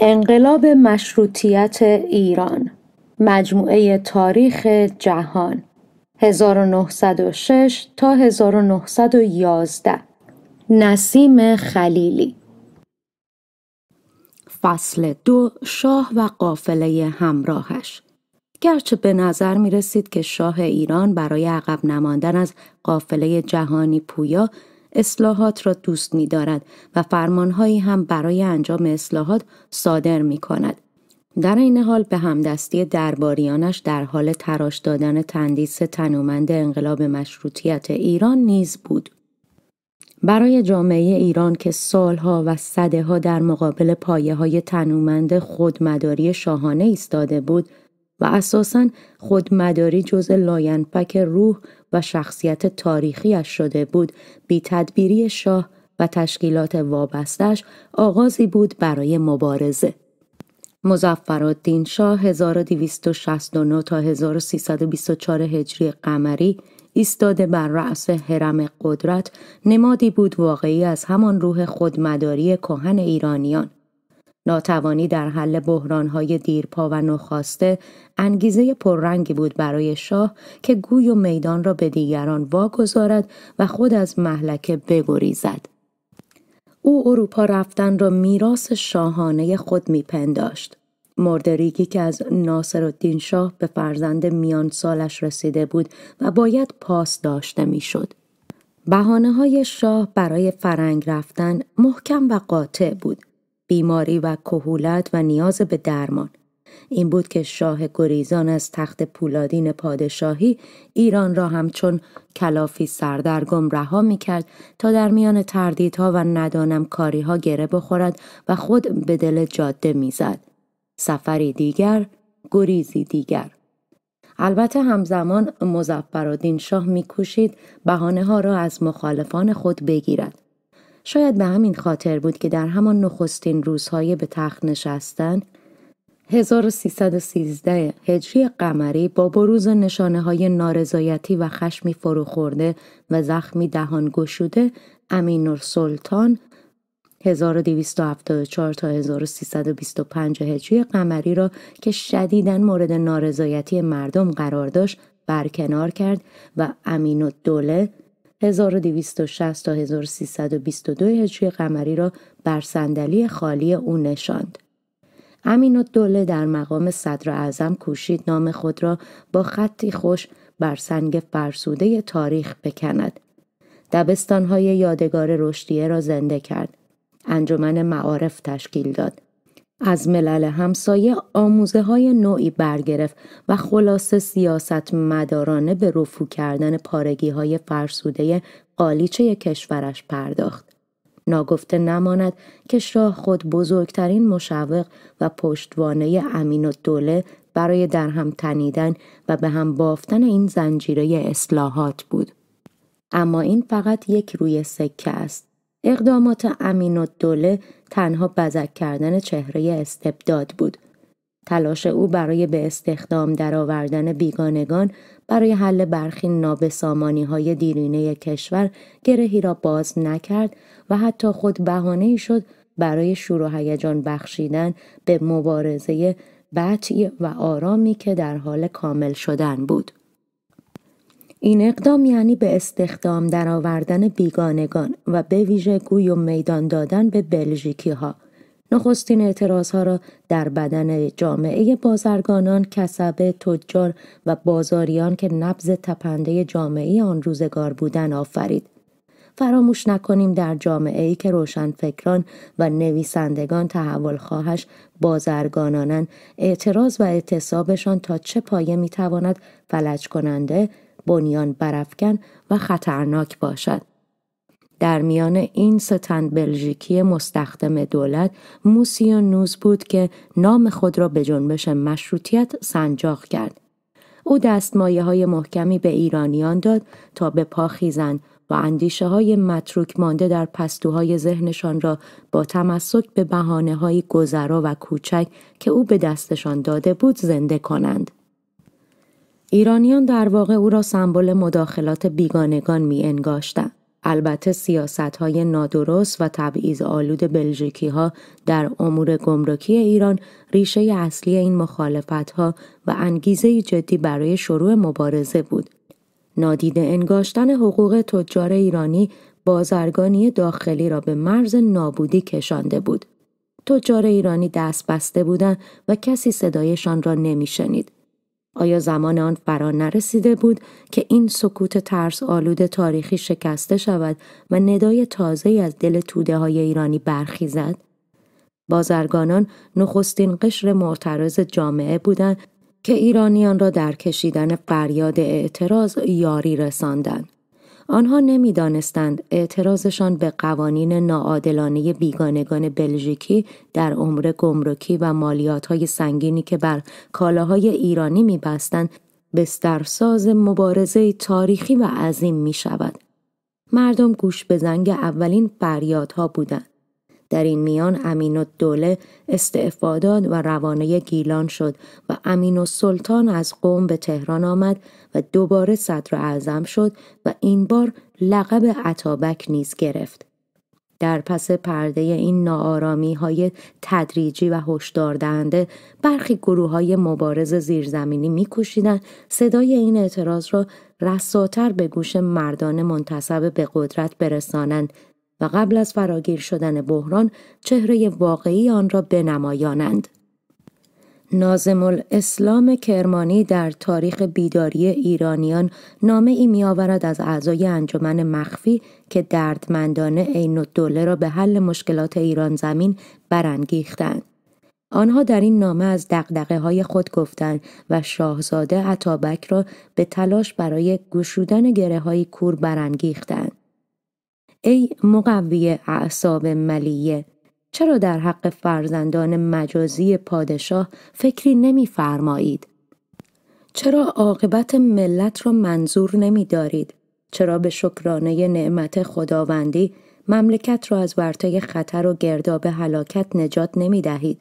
انقلاب مشروطیت ایران مجموعه تاریخ جهان 1906 تا 1911 نسیم خلیلی فصل دو شاه و قافله همراهش گرچه به نظر می رسید که شاه ایران برای عقب نماندن از قافله جهانی پویا اصلاحات را دوست می دارد و فرمانهایی هم برای انجام اصلاحات صادر می کند. در این حال به همدستی درباریانش در حال تراش دادن تندیس تنومند انقلاب مشروطیت ایران نیز بود. برای جامعه ایران که سالها و صده ها در مقابل پایه های تنومند خودمداری شاهانه ایستاده بود، و اساسا خودمداری جز لاینپک روح و شخصیت تاریخیش شده بود بی تدبیری شاه و تشکیلات وابستش آغازی بود برای مبارزه. مزفرالدین شاه 1269 تا 1324 هجری قمری ایستاده بر رأس حرم قدرت نمادی بود واقعی از همان روح خودمداری کهن ایرانیان ناتوانی در حل بحرانهای دیرپا و نخواسته انگیزه پررنگی بود برای شاه که گوی و میدان را به دیگران واگذارد و خود از محلکه بگریزد او اروپا رفتن را میراث شاهانه خود میپنداشت مردریگی که از ناصر الدین شاه به فرزند میان سالش رسیده بود و باید پاس داشته میشد. بهانه های شاه برای فرنگ رفتن محکم و قاطع بود. بیماری و کهولت و نیاز به درمان این بود که شاه گریزان از تخت پولادین پادشاهی ایران را همچون کلافی سردرگم رها می کرد تا در میان تردیدها و ندانم کاریها گره بخورد و خود به دل جاده میزد. سفری دیگر گریزی دیگر البته همزمان مزفرادین شاه میکوشید بهانه ها را از مخالفان خود بگیرد شاید به همین خاطر بود که در همان نخستین روزهای به تخت نشستن 1313 هجری قمری با بروز نشانه های نارضایتی و خشمی فروخورده و زخمی دهان گشوده امین سلطان 1274 تا 1325 هجری قمری را که شدیداً مورد نارضایتی مردم قرار داشت برکنار کرد و امین دوله 1260 تا 1322 هجری قمری را بر صندلی خالی او نشاند. امین و دوله در مقام صدر اعظم کوشید نام خود را با خطی خوش بر سنگ فرسوده تاریخ بکند. دبستانهای یادگار رشدیه را زنده کرد. انجمن معارف تشکیل داد. از ملل همسایه آموزه های نوعی برگرفت و خلاصه سیاست مدارانه به رفو کردن پارگی های فرسوده قالیچه کشورش پرداخت. ناگفته نماند که شاه خود بزرگترین مشوق و پشتوانه امین و دوله برای درهم تنیدن و به هم بافتن این زنجیره اصلاحات بود. اما این فقط یک روی سکه است. اقدامات امین و دوله تنها بزک کردن چهره استبداد بود. تلاش او برای به استخدام درآوردن بیگانگان برای حل برخی نابسامانی های دیرینه کشور گرهی را باز نکرد و حتی خود بهانه شد برای شور هیجان بخشیدن به مبارزه بطعی و آرامی که در حال کامل شدن بود. این اقدام یعنی به استخدام درآوردن بیگانگان و به ویژه گوی و میدان دادن به بلژیکی ها. نخستین اعتراض ها را در بدن جامعه بازرگانان، کسبه، تجار و بازاریان که نبز تپنده جامعه آن روزگار بودن آفرید. فراموش نکنیم در جامعه ای که روشنفکران و نویسندگان تحول خواهش بازرگانانن اعتراض و اعتصابشان تا چه پایه میتواند فلج کننده بنیان برافکن و خطرناک باشد. در میان این ستن بلژیکی مستخدم دولت موسیو نوز بود که نام خود را به جنبش مشروطیت سنجاق کرد. او دستمایه های محکمی به ایرانیان داد تا به پا خیزند و اندیشه های متروک مانده در پستوهای ذهنشان را با تمسک به بهانه های گذرا و کوچک که او به دستشان داده بود زنده کنند. ایرانیان در واقع او را سمبل مداخلات بیگانگان می انگاشتن. البته سیاست های نادرست و تبعیض آلود بلژیکی ها در امور گمرکی ایران ریشه اصلی این مخالفت ها و انگیزه جدی برای شروع مبارزه بود. نادیده انگاشتن حقوق تجار ایرانی بازرگانی داخلی را به مرز نابودی کشانده بود. تجار ایرانی دست بسته بودند و کسی صدایشان را نمیشنید. آیا زمان آن فرا نرسیده بود که این سکوت ترس آلود تاریخی شکسته شود و ندای تازه از دل توده های ایرانی برخیزد؟ بازرگانان نخستین قشر معترض جامعه بودند که ایرانیان را در کشیدن فریاد اعتراض یاری رساندند. آنها نمیدانستند اعتراضشان به قوانین ناعادلانه بیگانگان بلژیکی در عمر گمرکی و های سنگینی که بر کالاهای ایرانی میبستند بسترساز مبارزه تاریخی و عظیم می شود. مردم گوش به زنگ اولین فریادها بودند. در این میان امین و دوله استعفاداد و روانه گیلان شد و امین و سلطان از قوم به تهران آمد و دوباره صدر اعظم شد و این بار لقب عطابک نیز گرفت. در پس پرده این نارامی های تدریجی و هشداردهنده برخی گروه های مبارز زیرزمینی میکوشیدند صدای این اعتراض را رساتر به گوش مردان منتصب به قدرت برسانند و قبل از فراگیر شدن بحران چهره واقعی آن را بنمایانند. نازم الاسلام کرمانی در تاریخ بیداری ایرانیان نامه ای می آورد از اعضای انجمن مخفی که دردمندانه عین دوله را به حل مشکلات ایران زمین برانگیختند. آنها در این نامه از دقدقه های خود گفتند و شاهزاده عطابک را به تلاش برای گشودن گره های کور برانگیختند. ای مقوی اعصاب ملیه چرا در حق فرزندان مجازی پادشاه فکری نمیفرمایید؟ چرا عاقبت ملت را منظور نمی دارید؟ چرا به شکرانه نعمت خداوندی مملکت را از ورطه خطر و گرداب هلاکت نجات نمی دهید؟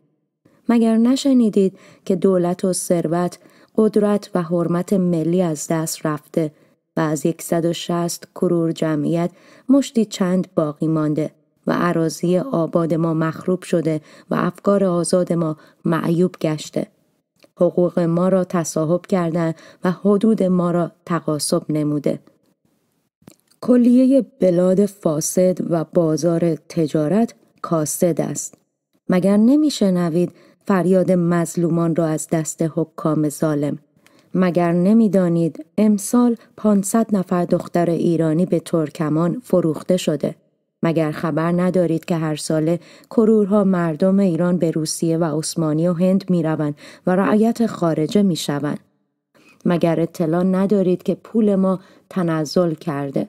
مگر نشنیدید که دولت و ثروت، قدرت و حرمت ملی از دست رفته و از 160 کرور جمعیت مشتی چند باقی مانده و عراضی آباد ما مخروب شده و افکار آزاد ما معیوب گشته. حقوق ما را تصاحب کردن و حدود ما را تقاسب نموده. کلیه بلاد فاسد و بازار تجارت کاسد است. مگر نمی شنوید فریاد مظلومان را از دست حکام ظالم. مگر نمیدانید امسال 500 نفر دختر ایرانی به ترکمان فروخته شده. مگر خبر ندارید که هر ساله کرورها مردم ایران به روسیه و عثمانی و هند می روند و رعایت خارجه می شوند. مگر اطلاع ندارید که پول ما تنزل کرده.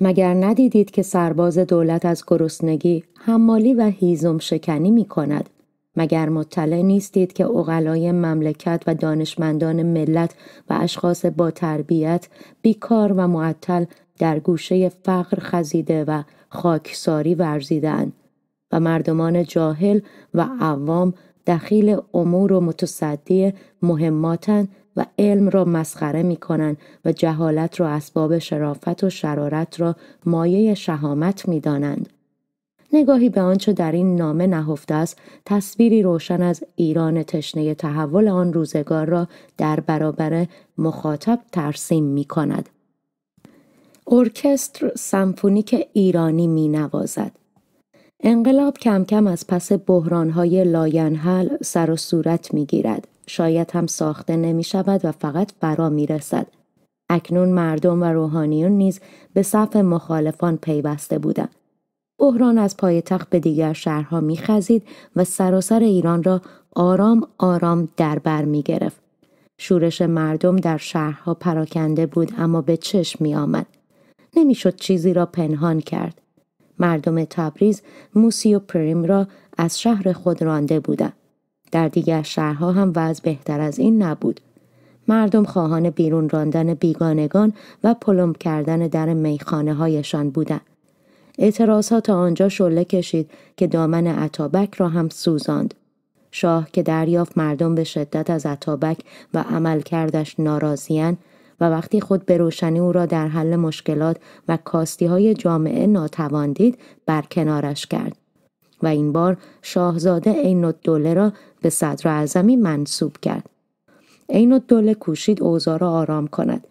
مگر ندیدید که سرباز دولت از گرسنگی حمالی و هیزم شکنی می کند. مگر مطلع نیستید که اغلای مملکت و دانشمندان ملت و اشخاص با تربیت بیکار و معطل در گوشه فقر خزیده و خاکساری ورزیدن و مردمان جاهل و عوام دخیل امور و متصدی مهماتن و علم را مسخره می کنن و جهالت را اسباب شرافت و شرارت را مایه شهامت می دانند. نگاهی به آنچه در این نامه نهفته است تصویری روشن از ایران تشنه تحول آن روزگار را در برابر مخاطب ترسیم می کند. ارکستر سمفونیک ایرانی می نوازد. انقلاب کم کم از پس بحرانهای لاینحل سر و صورت می گیرد. شاید هم ساخته نمی شود و فقط فرا می رسد. اکنون مردم و روحانیون نیز به صف مخالفان پیوسته بودند. بحران از پایتخت به دیگر شهرها خزید و سراسر ایران را آرام آرام در بر میگرفت. شورش مردم در شهرها پراکنده بود اما به چشم می آمد. نمیشد چیزی را پنهان کرد. مردم تبریز موسی و پریم را از شهر خود رانده بودند. در دیگر شهرها هم وضع بهتر از این نبود. مردم خواهان بیرون راندن بیگانگان و پلم کردن در میخانه هایشان بودند. اعتراض تا آنجا شله کشید که دامن عطابک را هم سوزاند. شاه که دریافت مردم به شدت از عطابک و عمل کردش ناراضیان و وقتی خود به روشنی او را در حل مشکلات و کاستی های جامعه ناتوان دید بر کنارش کرد و این بار شاهزاده عین الدوله را به صدر اعظمی منصوب کرد عین الدوله کوشید اوضاع را آرام کند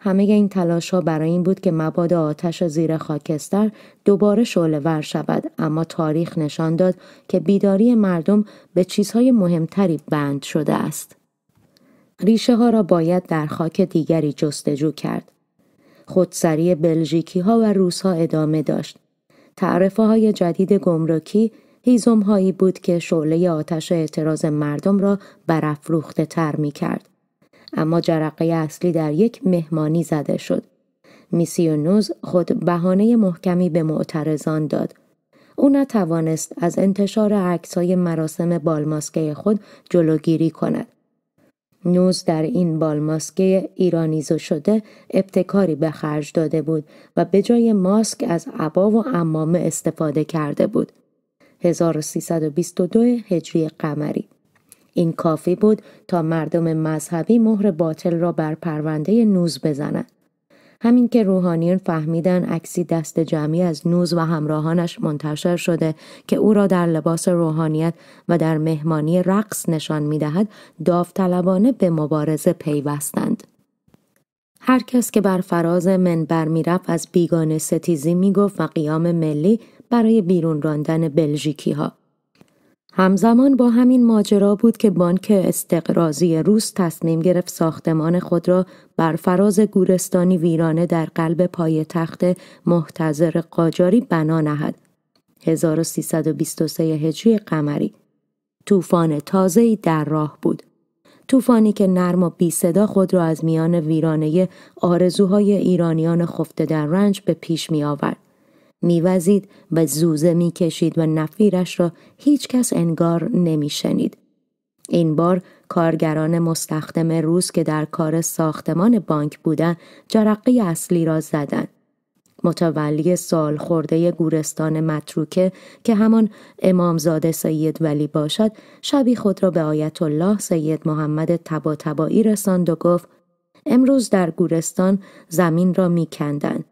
همه این تلاش ها برای این بود که مباد آتش زیر خاکستر دوباره شعله ور شود اما تاریخ نشان داد که بیداری مردم به چیزهای مهمتری بند شده است ریشه ها را باید در خاک دیگری جستجو کرد. خودسری بلژیکی ها و روس ها ادامه داشت. تعرفه های جدید گمرکی هیزم هایی بود که شعله آتش اعتراض مردم را برافروخته تر می کرد. اما جرقه اصلی در یک مهمانی زده شد. میسیونوز خود بهانه محکمی به معترضان داد. او نتوانست از انتشار های مراسم بالماسکه خود جلوگیری کند. نوز در این بالماسکه ایرانیزو شده ابتکاری به خرج داده بود و به جای ماسک از عبا و عمامه استفاده کرده بود. 1322 هجری قمری این کافی بود تا مردم مذهبی مهر باطل را بر پرونده نوز بزنند. همین که روحانیون فهمیدن عکسی دست جمعی از نوز و همراهانش منتشر شده که او را در لباس روحانیت و در مهمانی رقص نشان دهد، داوطلبانه به مبارزه پیوستند هر کس که بر فراز منبر رفت از بیگانه ستیزی گفت و قیام ملی برای بیرون راندن بلژیکی ها. همزمان با همین ماجرا بود که بانک استقرازی روس تصمیم گرفت ساختمان خود را بر فراز گورستانی ویرانه در قلب پای تخت محتظر قاجاری بنا نهد. 1323 هجری قمری طوفان تازه‌ای در راه بود. طوفانی که نرم و بی صدا خود را از میان ویرانه آرزوهای ایرانیان خفته در رنج به پیش می آورد. میوزید و زوزه میکشید و نفیرش را هیچ کس انگار نمیشنید. این بار کارگران مستخدم روز که در کار ساختمان بانک بودند جرقه اصلی را زدند. متولی سال خورده گورستان متروکه که همان امامزاده سید ولی باشد شبی خود را به آیت الله سید محمد تبا تبایی رساند و گفت امروز در گورستان زمین را میکندند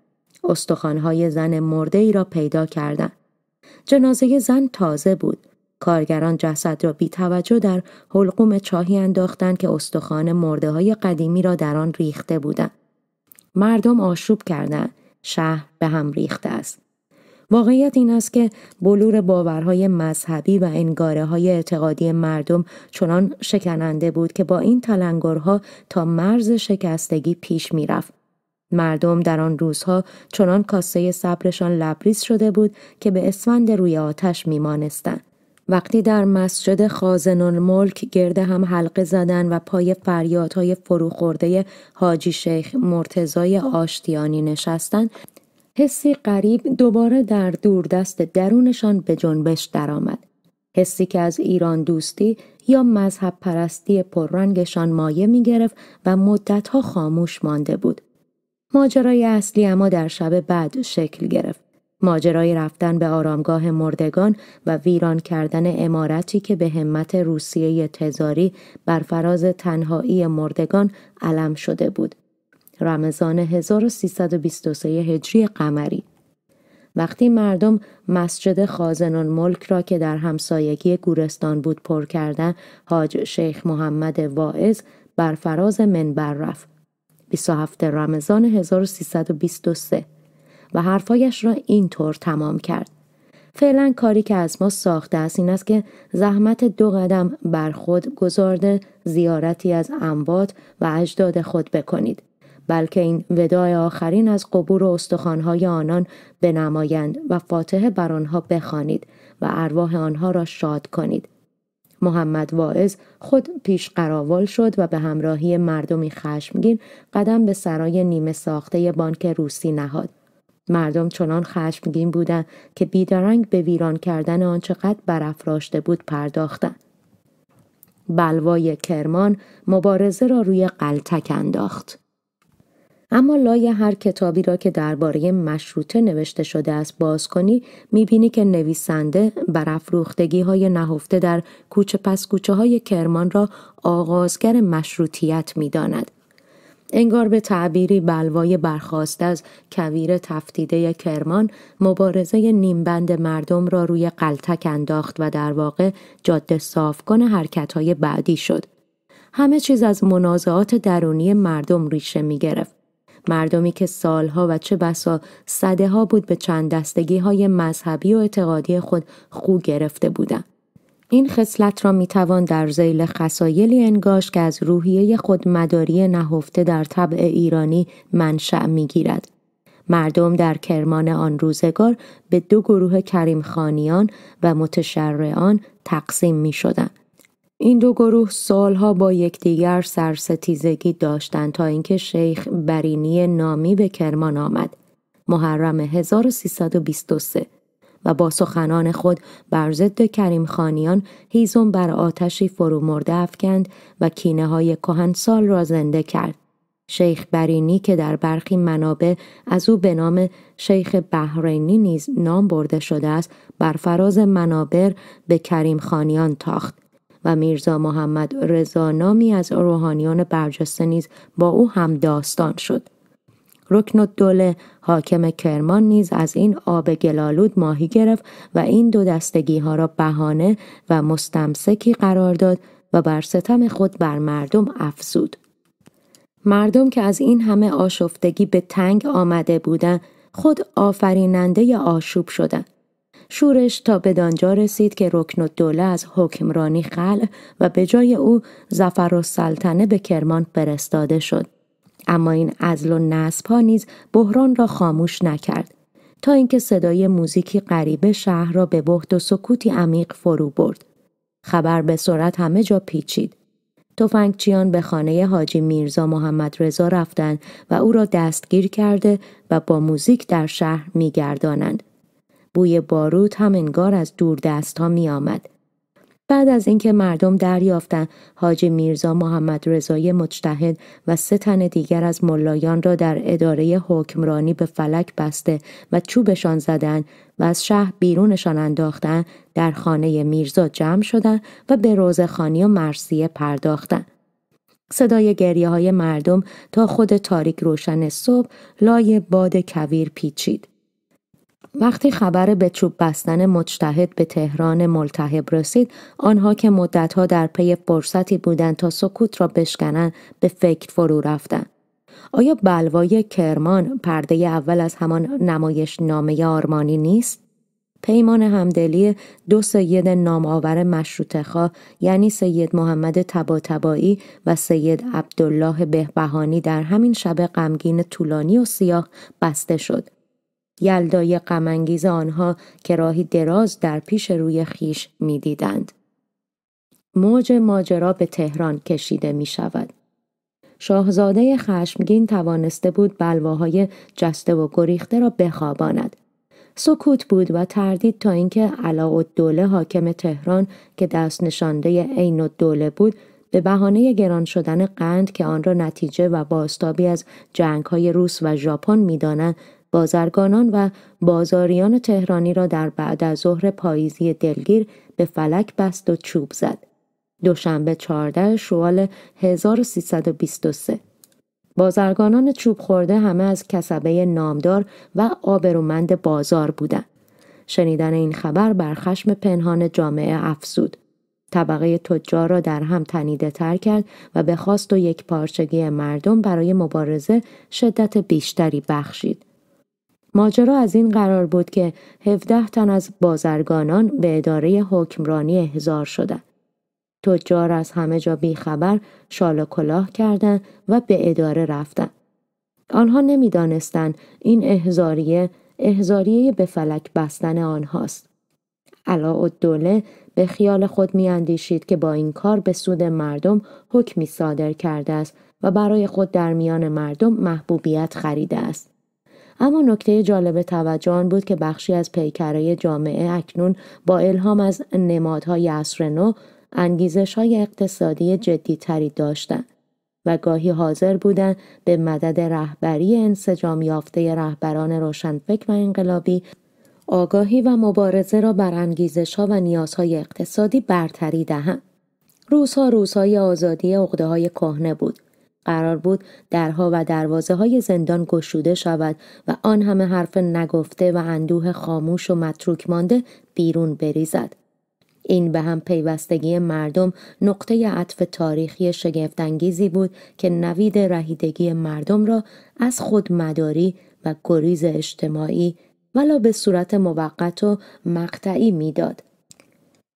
استخوانهای زن مرده ای را پیدا کردند. جنازه زن تازه بود. کارگران جسد را بی توجه در حلقوم چاهی انداختند که استخوان مرده های قدیمی را در آن ریخته بودند. مردم آشوب کردند. شهر به هم ریخته است. واقعیت این است که بلور باورهای مذهبی و انگاره های اعتقادی مردم چنان شکننده بود که با این تلنگرها تا مرز شکستگی پیش میرفت مردم در آن روزها چنان کاسه صبرشان لبریز شده بود که به اسفند روی آتش میمانستند وقتی در مسجد خازن الملک گرده هم حلقه زدن و پای فریادهای فروخورده حاجی شیخ مرتضای آشتیانی نشستند حسی غریب دوباره در دور دست درونشان به جنبش درآمد حسی که از ایران دوستی یا مذهب پرستی پررنگشان مایه می گرفت و مدتها خاموش مانده بود ماجرای اصلی اما در شب بعد شکل گرفت. ماجرای رفتن به آرامگاه مردگان و ویران کردن امارتی که به همت روسیه تزاری بر فراز تنهایی مردگان علم شده بود. رمضان 1323 هجری قمری وقتی مردم مسجد خازنان ملک را که در همسایگی گورستان بود پر کردن حاج شیخ محمد واعظ بر فراز منبر رفت 27 رمضان 1323 و حرفایش را اینطور تمام کرد. فعلا کاری که از ما ساخته است این است که زحمت دو قدم بر خود گذارده زیارتی از اموات و اجداد خود بکنید. بلکه این وداع آخرین از قبور و استخوانهای آنان بنمایند و فاتحه بر آنها بخوانید و ارواح آنها را شاد کنید محمد واعظ خود پیش قراول شد و به همراهی مردمی خشمگین قدم به سرای نیمه ساخته بانک روسی نهاد. مردم چنان خشمگین بودند که بیدرنگ به ویران کردن آن چقدر برافراشته بود پرداختند. بلوای کرمان مبارزه را روی قلتک انداخت. اما لای هر کتابی را که درباره مشروطه نوشته شده است باز کنی میبینی که نویسنده برافروختگی های نهفته در کوچه پس کوچه های کرمان را آغازگر مشروطیت میداند. انگار به تعبیری بلوای برخواست از کویر تفتیده کرمان مبارزه نیمبند مردم را روی قلتک انداخت و در واقع جاده صاف کن حرکت های بعدی شد. همه چیز از منازعات درونی مردم ریشه می گرفت. مردمی که سالها و چه بسا صده ها بود به چند دستگی های مذهبی و اعتقادی خود خو گرفته بودند. این خصلت را میتوان در زیل خسایلی انگاش که از روحیه خودمداری نهفته در طبع ایرانی منشأ میگیرد. مردم در کرمان آن روزگار به دو گروه کریمخانیان و متشرعان تقسیم می شدند. این دو گروه سالها با یکدیگر سرستیزگی داشتند تا اینکه شیخ برینی نامی به کرمان آمد محرم 1323 و با سخنان خود بر ضد کریم خانیان هیزم بر آتشی فرو مرده افکند و کینه های سال را زنده کرد. شیخ برینی که در برخی منابع از او به نام شیخ بحرینی نیز نام برده شده است بر فراز منابر به کریم خانیان تاخت. و میرزا محمد رضا نامی از روحانیون برجسته نیز با او هم داستان شد رکن الدوله حاکم کرمان نیز از این آب گلالود ماهی گرفت و این دو دستگی ها را بهانه و مستمسکی قرار داد و بر ستم خود بر مردم افزود. مردم که از این همه آشفتگی به تنگ آمده بودند خود آفریننده آشوب شدند شورش تا به دانجا رسید که رکن دوله از حکمرانی خلع و به جای او زفر و سلطنه به کرمان فرستاده شد. اما این ازل و نصب ها نیز بحران را خاموش نکرد. تا اینکه صدای موزیکی غریبه شهر را به بهت و سکوتی عمیق فرو برد. خبر به سرعت همه جا پیچید. تفنگچیان به خانه حاجی میرزا محمد رضا رفتند و او را دستگیر کرده و با موزیک در شهر میگردانند. بوی باروت هم انگار از دور دست ها می آمد. بعد از اینکه مردم دریافتند حاج میرزا محمد رضای مجتهد و سه تن دیگر از ملایان را در اداره حکمرانی به فلک بسته و چوبشان زدند و از شهر بیرونشان انداختن در خانه میرزا جمع شدند و به خانی و مرسیه پرداختند صدای گریه های مردم تا خود تاریک روشن صبح لای باد کویر پیچید وقتی خبر به چوب بستن مجتهد به تهران ملتهب رسید آنها که مدتها در پی فرصتی بودند تا سکوت را بشکنند به فکر فرو رفتند آیا بلوای کرمان پرده اول از همان نمایش نامه آرمانی نیست؟ پیمان همدلی دو سید نامآور مشروط یعنی سید محمد تبا و سید عبدالله بهبهانی در همین شب غمگین طولانی و سیاه بسته شد. یلدای غمانگیز آنها که راهی دراز در پیش روی خیش میدیدند موج ماجرا به تهران کشیده می شود. شاهزاده خشمگین توانسته بود بلواهای جسته و گریخته را بخواباند. سکوت بود و تردید تا اینکه دوله حاکم تهران که دست نشانده عین دوله بود به بهانه گران شدن قند که آن را نتیجه و باستابی از جنگ های روس و ژاپن میدانند بازرگانان و بازاریان تهرانی را در بعد از ظهر پاییزی دلگیر به فلک بست و چوب زد. دوشنبه 14 شوال 1323 بازرگانان چوب خورده همه از کسبه نامدار و آبرومند بازار بودند. شنیدن این خبر بر خشم پنهان جامعه افزود. طبقه تجار را در هم تنیده تر کرد و به خواست و یک پارچگی مردم برای مبارزه شدت بیشتری بخشید. ماجرا از این قرار بود که 17 تن از بازرگانان به اداره حکمرانی احضار شدند. تجار از همه جا بیخبر شال و کلاه کردند و به اداره رفتند. آنها نمیدانستند این احزاریه احزاریه به فلک بستن آنهاست. علا دوله به خیال خود میاندیشید که با این کار به سود مردم حکمی صادر کرده است و برای خود در میان مردم محبوبیت خریده است. اما نکته جالب توجه آن بود که بخشی از پیکره جامعه اکنون با الهام از نمادهای عصر نو انگیزش های اقتصادی تری داشتند و گاهی حاضر بودند به مدد رهبری انسجام یافته رهبران روشنفکر و انقلابی آگاهی و مبارزه را بر انگیزش ها و نیازهای اقتصادی برتری دهند. روزها روزهای آزادی عقده های کهنه بود قرار بود درها و دروازه های زندان گشوده شود و آن همه حرف نگفته و اندوه خاموش و متروک مانده بیرون بریزد. این به هم پیوستگی مردم نقطه عطف تاریخی شگفتانگیزی بود که نوید رهیدگی مردم را از خودمداری و گریز اجتماعی ولا به صورت موقت و مقطعی میداد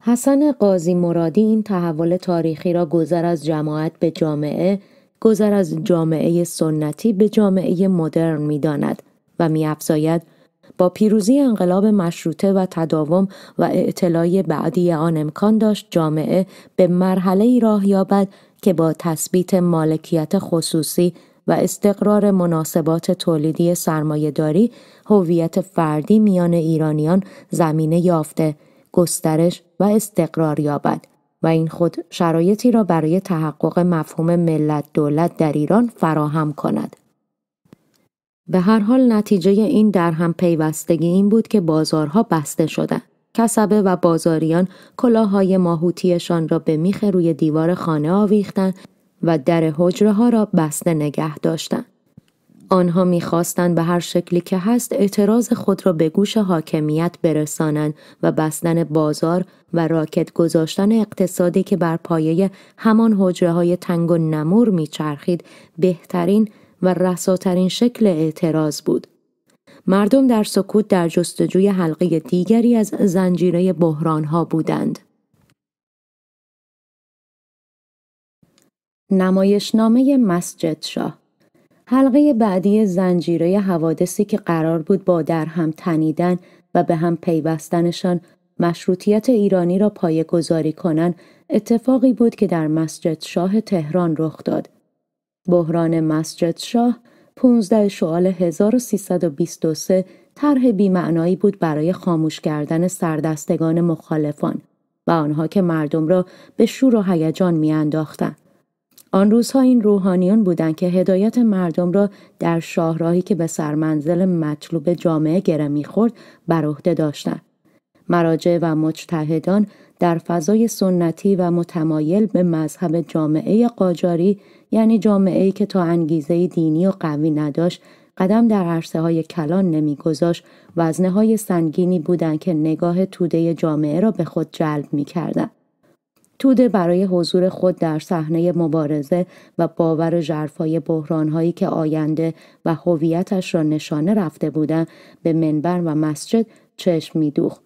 حسن قاضی مرادی این تحول تاریخی را گذر از جماعت به جامعه گذر از جامعه سنتی به جامعه مدرن می داند و می افزاید با پیروزی انقلاب مشروطه و تداوم و اعتلاع بعدی آن امکان داشت جامعه به مرحله راه یابد که با تثبیت مالکیت خصوصی و استقرار مناسبات تولیدی سرمایهداری هویت فردی میان ایرانیان زمینه یافته گسترش و استقرار یابد و این خود شرایطی را برای تحقق مفهوم ملت دولت در ایران فراهم کند. به هر حال نتیجه این در هم پیوستگی این بود که بازارها بسته شدند. کسبه و بازاریان کلاهای ماهوتیشان را به میخ روی دیوار خانه آویختند و در حجره ها را بسته نگه داشتند. آنها میخواستند به هر شکلی که هست اعتراض خود را به گوش حاکمیت برسانند و بستن بازار و راکت گذاشتن اقتصادی که بر پایه همان حجره های تنگ و نمور میچرخید بهترین و رساترین شکل اعتراض بود. مردم در سکوت در جستجوی حلقه دیگری از زنجیره بحران ها بودند. نمایشنامه مسجد شاه حلقه بعدی زنجیره حوادثی که قرار بود با در هم تنیدن و به هم پیوستنشان مشروطیت ایرانی را پایه گذاری کنند اتفاقی بود که در مسجد شاه تهران رخ داد. بحران مسجد شاه 15 شعال 1323 طرح بیمعنایی بود برای خاموش کردن سردستگان مخالفان و آنها که مردم را به شور و هیجان میانداختند. آن روزها این روحانیون بودند که هدایت مردم را در شاهراهی که به سرمنزل مطلوب جامعه گره میخورد بر عهده داشتند مراجع و مجتهدان در فضای سنتی و متمایل به مذهب جامعه قاجاری یعنی جامعه که تا انگیزه دینی و قوی نداشت قدم در عرصه های کلان نمیگذاشت وزنه های سنگینی بودند که نگاه توده جامعه را به خود جلب میکردند توده برای حضور خود در صحنه مبارزه و باور ژرفهای بحرانهایی که آینده و هویتش را نشانه رفته بودند به منبر و مسجد چشم میدوخت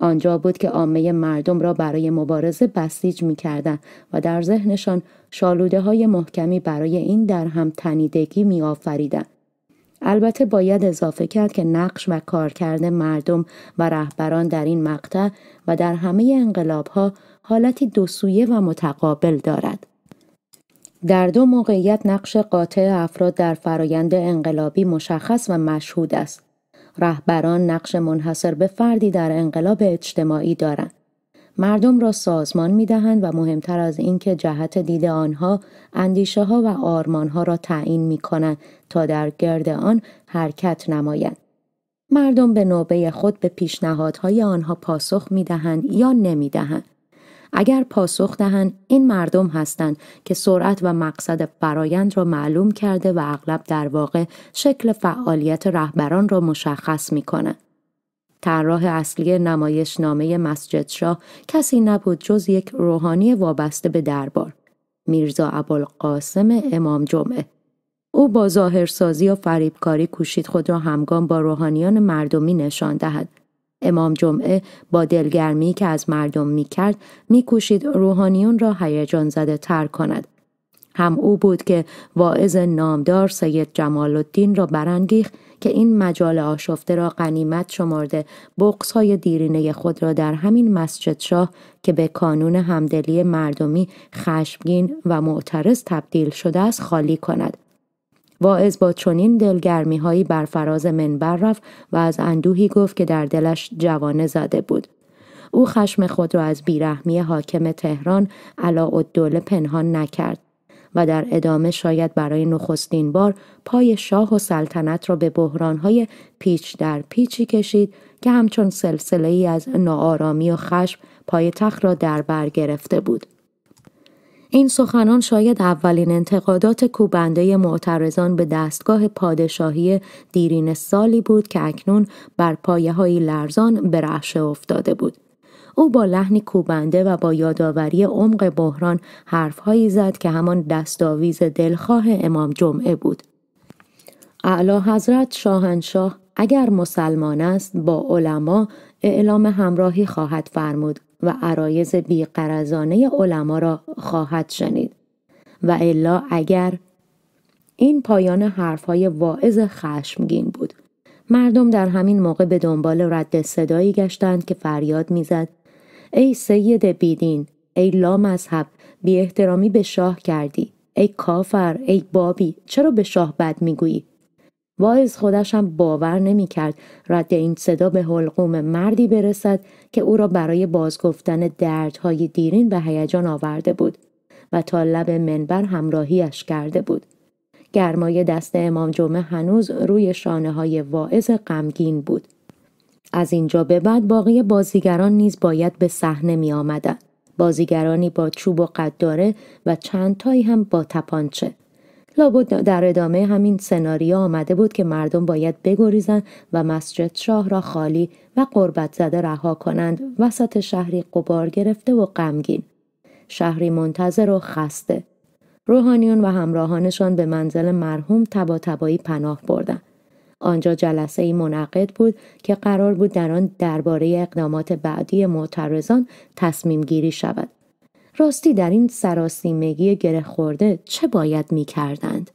آنجا بود که عامه مردم را برای مبارزه بسیج میکردند و در ذهنشان شالوده های محکمی برای این در هم تنیدگی میآفریدند البته باید اضافه کرد که نقش و کارکرد مردم و رهبران در این مقطع و در همه انقلابها حالتی دوسویه و متقابل دارد. در دو موقعیت نقش قاطع افراد در فرایند انقلابی مشخص و مشهود است. رهبران نقش منحصر به فردی در انقلاب اجتماعی دارند. مردم را سازمان می دهند و مهمتر از اینکه جهت دید آنها اندیشه ها و آرمان ها را تعیین می کنند تا در گرد آن حرکت نمایند. مردم به نوبه خود به پیشنهادهای آنها پاسخ می دهند یا نمی دهند. اگر پاسخ دهند این مردم هستند که سرعت و مقصد فرایند را معلوم کرده و اغلب در واقع شکل فعالیت رهبران را مشخص می کنه. طراح اصلی نامه مسجد شاه کسی نبود جز یک روحانی وابسته به دربار میرزا ابوالقاسم امام جمعه او با ظاهرسازی و فریبکاری کوشید خود را همگام با روحانیان مردمی نشان دهد امام جمعه با دلگرمی که از مردم می کرد می روحانیون را هیجان زده تر کند. هم او بود که واعظ نامدار سید جمال الدین را برانگیخت که این مجال آشفته را قنیمت شمرده بقص دیرینه خود را در همین مسجد شاه که به کانون همدلی مردمی خشمگین و معترض تبدیل شده است خالی کند. واعظ با چنین دلگرمی هایی بر فراز منبر رفت و از اندوهی گفت که در دلش جوانه زده بود. او خشم خود را از بیرحمی حاکم تهران علا علاءالدوله پنهان نکرد و در ادامه شاید برای نخستین بار پای شاه و سلطنت را به بحرانهای پیچ در پیچی کشید که همچون سلسله ای از ناآرامی و خشم پای تخت را در بر گرفته بود. این سخنان شاید اولین انتقادات کوبنده معترضان به دستگاه پادشاهی دیرین سالی بود که اکنون بر پایه های لرزان به رحشه افتاده بود. او با لحنی کوبنده و با یادآوری عمق بحران حرفهایی زد که همان دستاویز دلخواه امام جمعه بود. اعلی حضرت شاهنشاه اگر مسلمان است با علما اعلام همراهی خواهد فرمود و عرایز بیقرزانه علما را خواهد شنید و الا اگر این پایان حرفهای واعظ خشمگین بود مردم در همین موقع به دنبال رد صدایی گشتند که فریاد میزد ای سید بیدین ای لا مذهب بی احترامی به شاه کردی ای کافر ای بابی چرا به شاه بد میگویی واعظ هم باور نمیکرد رد این صدا به حلقوم مردی برسد که او را برای بازگفتن دردهای دیرین به هیجان آورده بود و تا لب منبر همراهیش کرده بود. گرمای دست امام جمعه هنوز روی شانه های واعظ غمگین بود. از اینجا به بعد باقی بازیگران نیز باید به صحنه می آمدن. بازیگرانی با چوب و قداره و چند تایی هم با تپانچه. لابد در ادامه همین سناریو آمده بود که مردم باید بگریزند و مسجد شاه را خالی و قربت زده رها کنند وسط شهری قبار گرفته و غمگین شهری منتظر و خسته روحانیون و همراهانشان به منزل مرحوم تبا تبایی پناه بردند آنجا جلسه ای منعقد بود که قرار بود در آن درباره اقدامات بعدی معترضان تصمیم گیری شود راستی در این سراسیمگی گره خورده چه باید می کردند؟